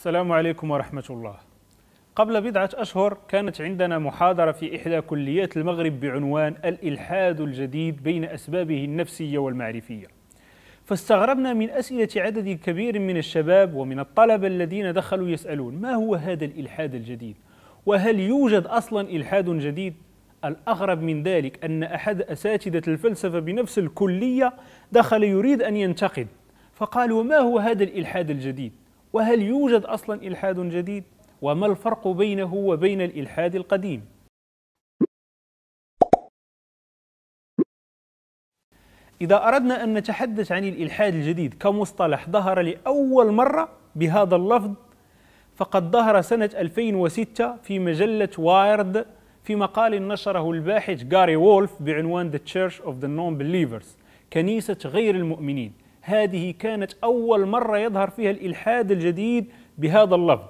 السلام عليكم ورحمة الله قبل بضعة أشهر كانت عندنا محاضرة في إحدى كليات المغرب بعنوان الإلحاد الجديد بين أسبابه النفسية والمعرفية فاستغربنا من أسئلة عدد كبير من الشباب ومن الطلبة الذين دخلوا يسألون ما هو هذا الإلحاد الجديد؟ وهل يوجد أصلا إلحاد جديد؟ الأغرب من ذلك أن أحد أساتذة الفلسفة بنفس الكلية دخل يريد أن ينتقد فقال وما هو هذا الإلحاد الجديد؟ وهل يوجد أصلا إلحاد جديد؟ وما الفرق بينه وبين الإلحاد القديم؟ إذا أردنا أن نتحدث عن الإلحاد الجديد كمصطلح ظهر لأول مرة بهذا اللفظ فقد ظهر سنة 2006 في مجلة وايرد في مقال نشره الباحث جاري وولف بعنوان The Church of the Non-Believers كنيسة غير المؤمنين هذه كانت أول مرة يظهر فيها الإلحاد الجديد بهذا اللفظ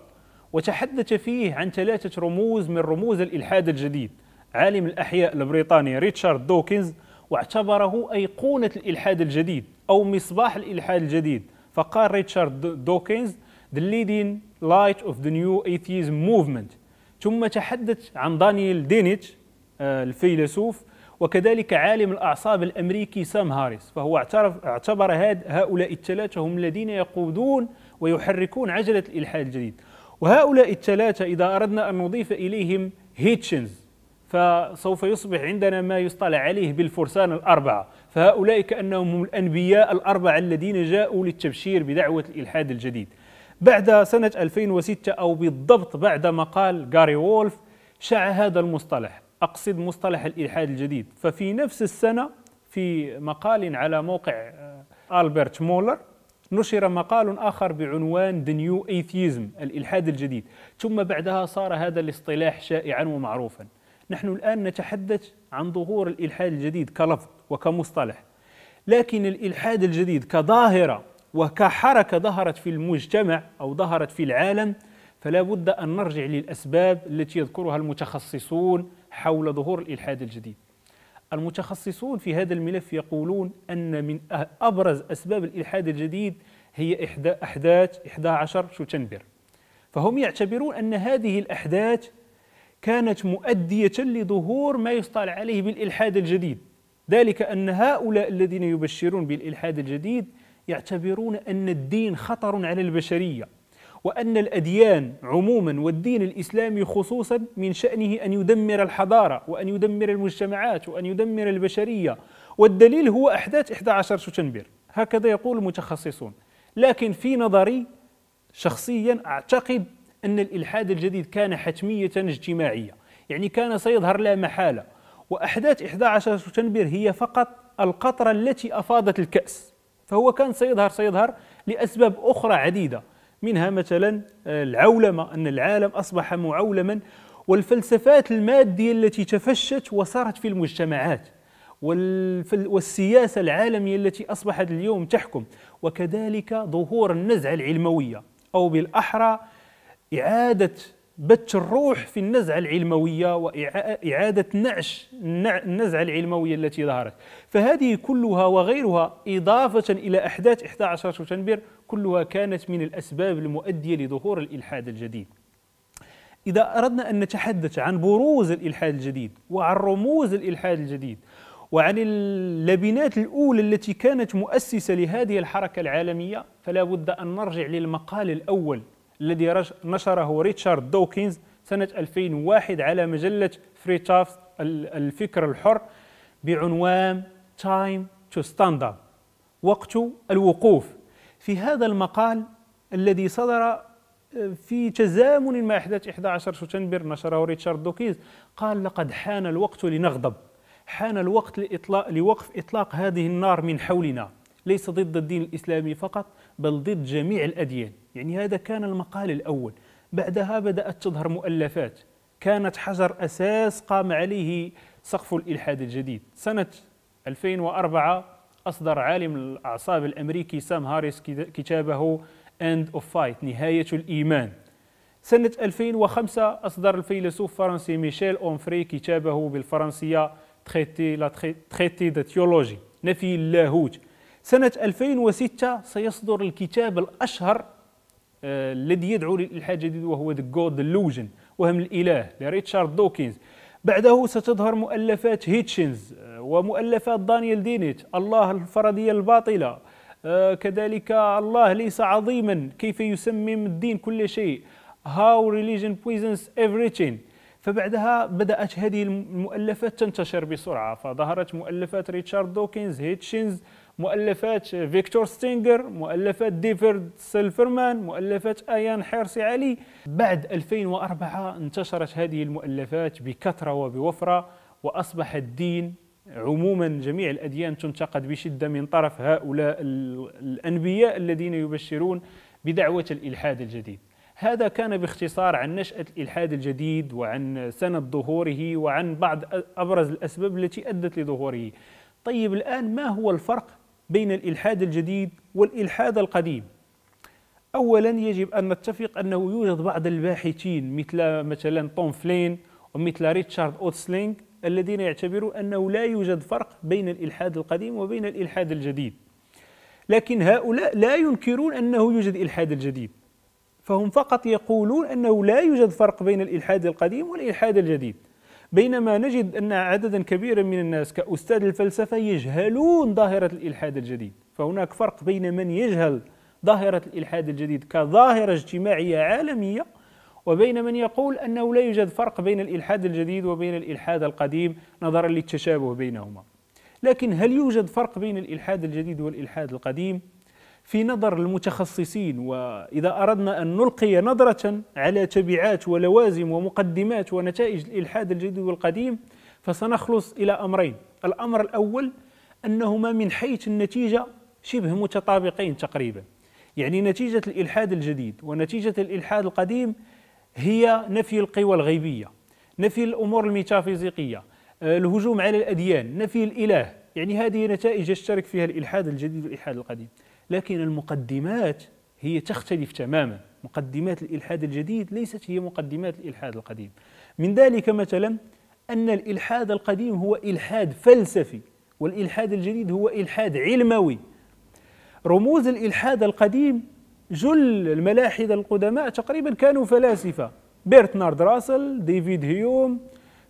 وتحدث فيه عن ثلاثة رموز من رموز الإلحاد الجديد عالم الأحياء البريطاني ريتشارد دوكنز واعتبره أيقونة الإلحاد الجديد أو مصباح الإلحاد الجديد فقال ريتشارد دوكنز The leading light of the new atheism movement ثم تحدث عن دانيال دينيتش آه، الفيلسوف وكذلك عالم الأعصاب الأمريكي سام هاريس فهو اعترف اعتبر هاد هؤلاء الثلاثة هم الذين يقودون ويحركون عجلة الإلحاد الجديد وهؤلاء الثلاثة إذا أردنا أن نضيف إليهم هيتشنز فسوف يصبح عندنا ما يصطلح عليه بالفرسان الأربعة فهؤلاء كأنهم الأنبياء الأربعة الذين جاءوا للتبشير بدعوة الإلحاد الجديد بعد سنة 2006 أو بالضبط بعد مقال جاري وولف شاع هذا المصطلح أقصد مصطلح الإلحاد الجديد ففي نفس السنة في مقال على موقع آه، ألبرت مولر نشر مقال آخر بعنوان The New Atheism الإلحاد الجديد ثم بعدها صار هذا الاصطلاح شائعا ومعروفا نحن الآن نتحدث عن ظهور الإلحاد الجديد كلفظ وكمصطلح لكن الإلحاد الجديد كظاهرة وكحركة ظهرت في المجتمع أو ظهرت في العالم فلا بد أن نرجع للأسباب التي يذكرها المتخصصون حول ظهور الإلحاد الجديد المتخصصون في هذا الملف يقولون أن من أه-، أبرز أسباب الإلحاد الجديد هي إحدى أحداث 11 شتنبر فهم يعتبرون أن هذه الأحداث كانت مؤدية لظهور ما يصطلح عليه بالإلحاد الجديد ذلك أن هؤلاء الذين يبشرون بالإلحاد الجديد يعتبرون أن الدين خطر على البشرية وأن الأديان عموما والدين الإسلامي خصوصا من شأنه أن يدمر الحضارة وأن يدمر المجتمعات وأن يدمر البشرية والدليل هو أحداث 11 شتنبر هكذا يقول المتخصصون لكن في نظري شخصيا أعتقد أن الإلحاد الجديد كان حتمية اجتماعية يعني كان سيظهر لا محالة وأحداث 11 شتنبر هي فقط القطرة التي أفاضت الكأس فهو كان سيظهر سيظهر لأسباب أخرى عديدة منها مثلا آه، العولمة أن العالم أصبح معولما والفلسفات المادية التي تفشت وصارت في المجتمعات والسياسة العالمية التي أصبحت اليوم تحكم وكذلك ظهور النزعة العلموية أو بالأحرى إعادة بتش الروح في النزعة العلموية وإعادة نعش النزعة العلموية التي ظهرت فهذه كلها وغيرها إضافة إلى أحداث 11 سبتمبر كلها كانت من الأسباب المؤدية لظهور الإلحاد الجديد إذا أردنا أن نتحدث عن بروز الإلحاد الجديد وعن رموز الإلحاد الجديد وعن اللبنات الأولى التي كانت مؤسسة لهذه الحركة العالمية فلا بد أن نرجع للمقال الأول الذي نشره ريتشارد دوكينز سنة 2001 على مجلة فري تشافز الفكر الحر بعنوان تايم تو ستاند اب وقت الوقوف في هذا المقال الذي صدر آه، في تزامن مع احداث 11 سبتمبر نشره ريتشارد دوكينز قال لقد حان الوقت لنغضب حان الوقت لإطلاق لوقف اطلاق هذه النار من حولنا ليس ضد الدين الاسلامي فقط بل ضد جميع الأديان يعني هذا كان المقال الأول بعدها بدأت تظهر مؤلفات كانت حجر أساس قام عليه سقف الإلحاد الجديد سنة 2004 أصدر عالم الأعصاب الأمريكي سام هاريس كتابه End of Fight نهاية الإيمان سنة 2005 أصدر الفيلسوف الفرنسي ميشيل أونفري كتابه بالفرنسية تريتي لا تريتي دو تيولوجي نفي اللاهوت سنة 2006 سيصدر الكتاب الأشهر آه، الذي يدعو للإلحاد الجديد وهو The God Illusion وهم الإله لريتشارد دوكنز بعده ستظهر مؤلفات هيتشنز آه، ومؤلفات دانيال دينيت الله الفردية الباطلة آه، كذلك الله ليس عظيما كيف يسمم الدين كل شيء How Religion Poisons Everything فبعدها بدأت هذه المؤلفات تنتشر بسرعة فظهرت مؤلفات ريتشارد دوكنز هيتشنز مؤلفات فيكتور ستينجر مؤلفات ديفيرد سيلفرمان مؤلفات ايان حرصي علي بعد 2004 انتشرت هذه المؤلفات بكثرة وبوفرة وأصبح الدين عموما جميع الأديان تنتقد بشدة من طرف هؤلاء الأنبياء الذين يبشرون بدعوة الإلحاد الجديد هذا كان باختصار عن نشأة الإلحاد الجديد وعن سنة ظهوره وعن بعض أبرز الأسباب التي أدت لظهوره طيب الآن ما هو الفرق بين الإلحاد الجديد والإلحاد القديم أولا يجب أن نتفق أنه يوجد بعض الباحثين مثل مثلا توم فلين ومثل ريتشارد أوتسلينغ الذين يعتبروا أنه لا يوجد فرق بين الإلحاد القديم وبين الإلحاد الجديد لكن هؤلاء لا ينكرون أنه يوجد إلحاد الجديد فهم فقط يقولون أنه لا يوجد فرق بين الإلحاد القديم والإلحاد الجديد بينما نجد أن عددا كبيرا من الناس كأستاذ الفلسفة يجهلون ظاهرة الإلحاد الجديد فهناك فرق بين من يجهل ظاهرة الإلحاد الجديد كظاهرة اجتماعية عالمية وبين من يقول أنه لا يوجد فرق بين الإلحاد الجديد وبين الإلحاد القديم نظرا للتشابه بينهما لكن هل يوجد فرق بين الإلحاد الجديد والإلحاد القديم؟ في نظر المتخصصين واذا اردنا ان نلقي نظره على تبعات ولوازم ومقدمات ونتائج الالحاد الجديد والقديم فسنخلص الى امرين الامر الاول انهما من حيث النتيجه شبه متطابقين تقريبا يعني نتيجه الالحاد الجديد ونتيجه الالحاد القديم هي نفي القوى الغيبيه نفي الامور الميتافيزيقيه آه، الهجوم على الاديان نفي الاله يعني هذه نتائج يشترك فيها الالحاد الجديد والالحاد القديم لكن المقدمات هي تختلف تماما مقدمات الإلحاد الجديد ليست هي مقدمات الإلحاد القديم من ذلك مثلا أن الإلحاد القديم هو إلحاد فلسفي والإلحاد الجديد هو إلحاد علموي رموز الإلحاد القديم جل الملاحدة القدماء تقريبا كانوا فلاسفة بيرتنارد راسل ديفيد هيوم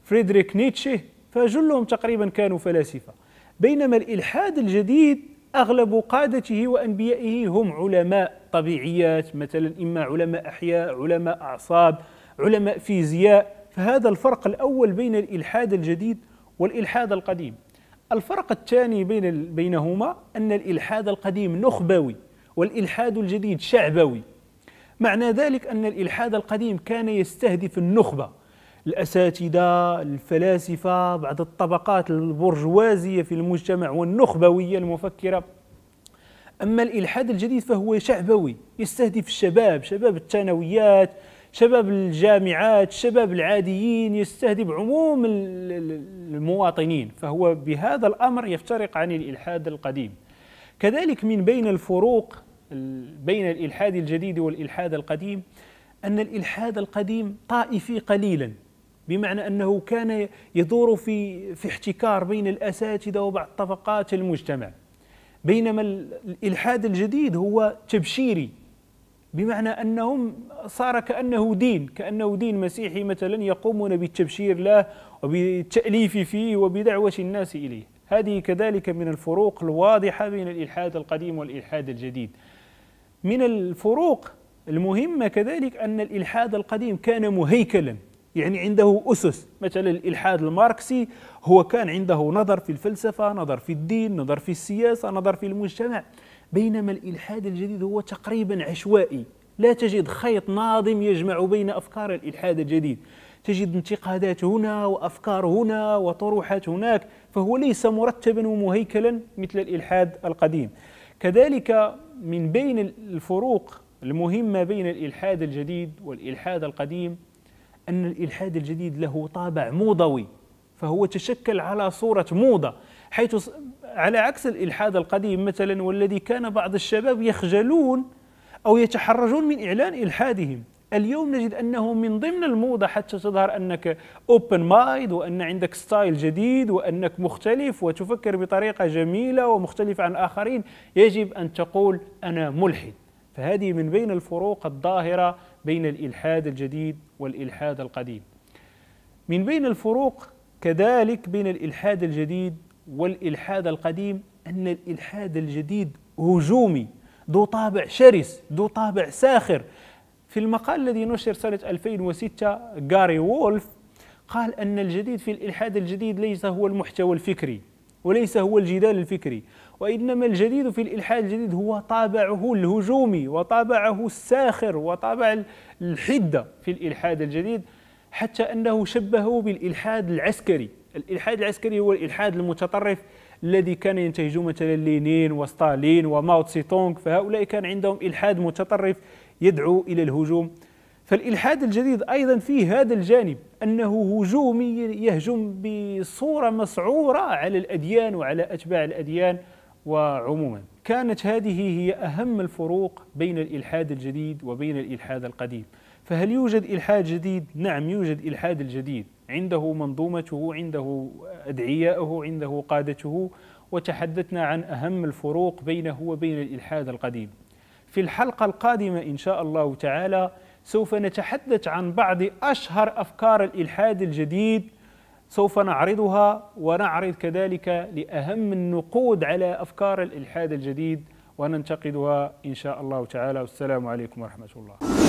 فريدريك نيتشه فجلهم تقريبا كانوا فلاسفة بينما الإلحاد الجديد أغلب قادته وأنبيائه هم علماء طبيعيات مثلا إما علماء أحياء علماء أعصاب علماء فيزياء فهذا الفرق الأول بين الإلحاد الجديد والإلحاد القديم الفرق الثاني بين بينهما أن الإلحاد القديم نخبوي والإلحاد الجديد شعبوي معنى ذلك أن الإلحاد القديم كان يستهدف النخبة الأساتذة الفلاسفة بعض الطبقات البرجوازية في المجتمع والنخبوية المفكرة أما الإلحاد الجديد فهو شعبوي يستهدف الشباب شباب الثانويات شباب الجامعات الشباب العاديين يستهدف عموم المواطنين فهو بهذا الأمر يفترق عن الإلحاد القديم كذلك من بين الفروق بين الإلحاد الجديد والإلحاد القديم أن الإلحاد القديم طائفي قليلا بمعنى أنه كان يدور في, في احتكار بين الأساتذة وبعض طبقات المجتمع بينما الإلحاد الجديد هو تبشيري بمعنى أنهم صار كأنه دين كأنه دين مسيحي مثلا يقومون بالتبشير له وبالتأليف فيه وبدعوة الناس إليه هذه كذلك من الفروق الواضحة بين الإلحاد القديم والإلحاد الجديد من الفروق المهمة كذلك أن الإلحاد القديم كان مهيكلا يعني عنده أسس مثلا الإلحاد الماركسي هو كان عنده نظر في الفلسفة نظر في الدين نظر في السياسة نظر في المجتمع بينما الإلحاد الجديد هو تقريبا عشوائي لا تجد خيط ناظم يجمع بين أفكار الإلحاد الجديد تجد انتقادات هنا وأفكار هنا وطروحات هناك فهو ليس مرتبا ومهيكلا مثل الإلحاد القديم كذلك من بين الفروق المهمة بين الإلحاد الجديد والإلحاد القديم أن الإلحاد الجديد له طابع موضوي فهو تشكل على صورة موضة حيث على عكس الإلحاد القديم مثلا والذي كان بعض الشباب يخجلون أو يتحرجون من إعلان إلحادهم اليوم نجد أنه من ضمن الموضة حتى تظهر أنك أوبن مايد وأن عندك ستايل جديد وأنك مختلف وتفكر بطريقة جميلة ومختلفة عن الآخرين يجب أن تقول أنا ملحد فهذه من بين الفروق الظاهرة بين الإلحاد الجديد والإلحاد القديم من بين الفروق كذلك بين الإلحاد الجديد والإلحاد القديم أن الإلحاد الجديد هجومي ذو طابع شرس ذو طابع ساخر في المقال الذي نشر سنة 2006 غاري وولف قال أن الجديد في الإلحاد الجديد ليس هو المحتوى الفكري وليس هو الجدال الفكري وإنما الجديد في الإلحاد الجديد هو طابعه الهجومي وطابعه الساخر وطابع الحدة في الإلحاد الجديد حتى أنه شبهه بالإلحاد العسكري الإلحاد العسكري هو الإلحاد المتطرف الذي كان ينتهج مثلا لينين وستالين وماو تسي تونغ فهؤلاء كان عندهم إلحاد متطرف يدعو إلى الهجوم فالإلحاد الجديد أيضا فيه هذا الجانب أنه هجومي يهجم بصورة مسعورة على الأديان وعلى أتباع الأديان وعموما كانت هذه هي أهم الفروق بين الإلحاد الجديد وبين الإلحاد القديم فهل يوجد إلحاد جديد؟ نعم يوجد إلحاد الجديد عنده منظومته عنده أدعياءه عنده قادته وتحدثنا عن أهم الفروق بينه وبين الإلحاد القديم في الحلقة القادمة إن شاء الله تعالى سوف نتحدث عن بعض أشهر أفكار الإلحاد الجديد سوف نعرضها ونعرض كذلك لأهم النقود على أفكار الإلحاد الجديد وننتقدها إن شاء الله تعالى والسلام عليكم ورحمة الله